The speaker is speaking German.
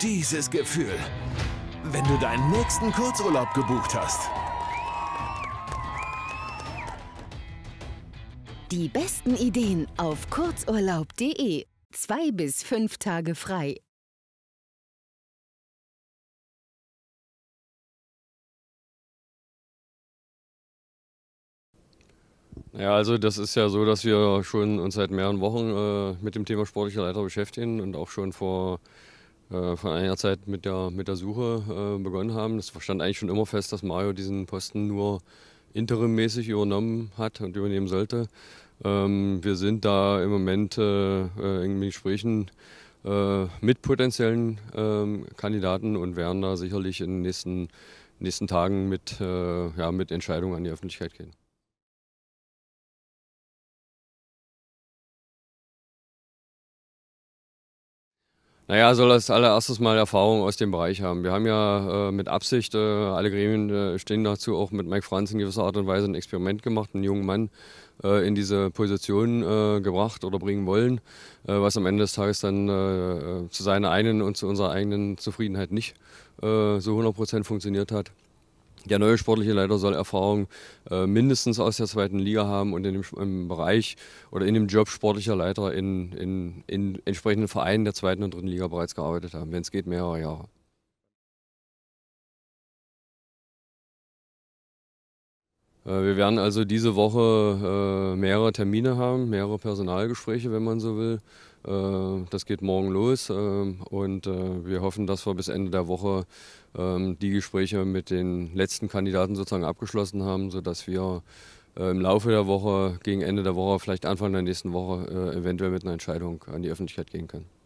dieses Gefühl, wenn du deinen nächsten Kurzurlaub gebucht hast. Die besten Ideen auf kurzurlaub.de. Zwei bis fünf Tage frei. Ja, also das ist ja so, dass wir schon uns seit mehreren Wochen äh, mit dem Thema sportlicher Leiter beschäftigen und auch schon vor äh, von einer Zeit mit der, mit der Suche äh, begonnen haben. Es stand eigentlich schon immer fest, dass Mario diesen Posten nur interimmäßig übernommen hat und übernehmen sollte. Ähm, wir sind da im Moment äh, äh in Gesprächen äh, mit potenziellen ähm, Kandidaten und werden da sicherlich in den nächsten, nächsten Tagen mit, ja, mit Entscheidungen an die Öffentlichkeit gehen. Naja, soll das allererstes Mal Erfahrung aus dem Bereich haben. Wir haben ja äh, mit Absicht, äh, alle Gremien äh, stehen dazu, auch mit Mike Franz in gewisser Art und Weise ein Experiment gemacht, einen jungen Mann äh, in diese Position äh, gebracht oder bringen wollen, äh, was am Ende des Tages dann zu seiner eigenen und zu unserer eigenen Zufriedenheit nicht so 100% funktioniert hat. Der neue sportliche Leiter soll Erfahrung äh, mindestens aus der zweiten Liga haben und in dem, im Bereich oder in dem Job sportlicher Leiter in, in, in entsprechenden Vereinen der zweiten und dritten Liga bereits gearbeitet haben, wenn es geht, mehrere Jahre. Äh, wir werden also diese Woche äh, mehrere Termine haben, mehrere Personalgespräche, wenn man so will. Äh, das geht morgen los äh, und äh, wir hoffen, dass wir bis Ende der Woche ähm, die Gespräche mit den letzten Kandidaten sozusagen abgeschlossen haben, sodass wir im Laufe der Woche, gegen Ende der Woche, vielleicht Anfang der nächsten Woche eventuell mit einer Entscheidung an die Öffentlichkeit gehen können.